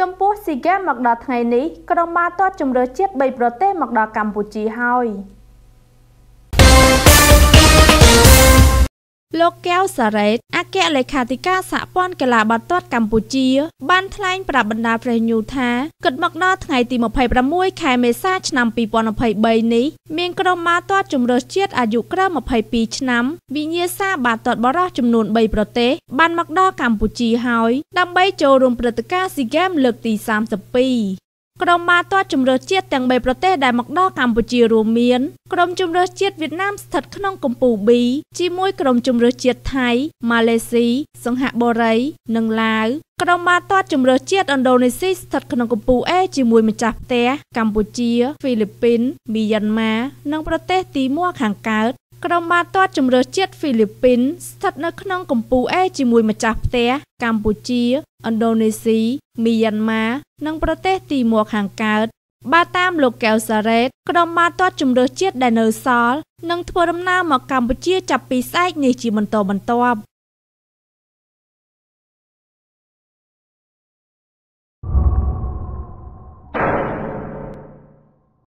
ចំពោះស៊ីហ្គេមមកដល់ថ្ងៃនេះក្រុមបាល់ទាត់ជម្រើសជាតិ3ប្រទេសមកដល់កម្ពុជាហើយ។លោកកែវសារ៉េតអគ្គលេខាធិការសហព័ន្ធកីឡាបាល់ទាត់កម្ពុជាបានថ្លែងប្រាប់បណ្ដាប្រេសញូថាគិតមកដល់ថ្ងៃទី26ខែមេសាឆ្នាំ2023នេះមានក្រុមបាល់ទាត់ជម្រើសជាតិអាយុក្រោម22ឆ្នាំវិញ្ញាសាបាល់ទាត់បរិះចំនួន3ប្រទេស បានមកដល់កម្ពុជាហើយដើម្បីចូលរួមព្រឹត្តិការណ៍ SEA Games លើកទី32ក្រុមបាល់ទាត់ជម្រើសជាតិទាំង3ប្រទេសដែលមកដល់កម្ពុជារួមមាន ក្រុមជម្រើសជាតិវៀតណាមស្ថិតក្នុងកំពូល B ជាមួយក្រុមជម្រើសជាតិថៃម៉ាឡេស៊ីសង្ហបុរីនិងឡាវក្រុមបាល់ទាត់ជម្រើសជាតិឥណ្ឌូនេស៊ីស្ថិតក្នុងកំពូល A ជាមួយម្ចាស់ផ្ទះកម្ពុជាហ្វីលីពីនមីយ៉ាន់ម៉ានិងប្រទេសទីមួខាងកើតក្រុមបាល់ទាត់ជម្រើសជាតិហ្វីលីពីន ស្ថិតនៅក្នុងកំពូល A ជាមួយម្ចាស់ផ្ទះកម្ពុជាឥណ្ឌូនេស៊ីមីយ៉ាន់ម៉ានិងប្រទេសទីមួខាងកើតបើតាមលោកកែវសារ៉េត ក្រុមបាល់ទាត់ជម្រើសជាតិដែលនៅសល់នឹងធ្វើដំណើរមកកម្ពុជាចាប់ពីស្អែកនេះជាបន្តបន្ទាប់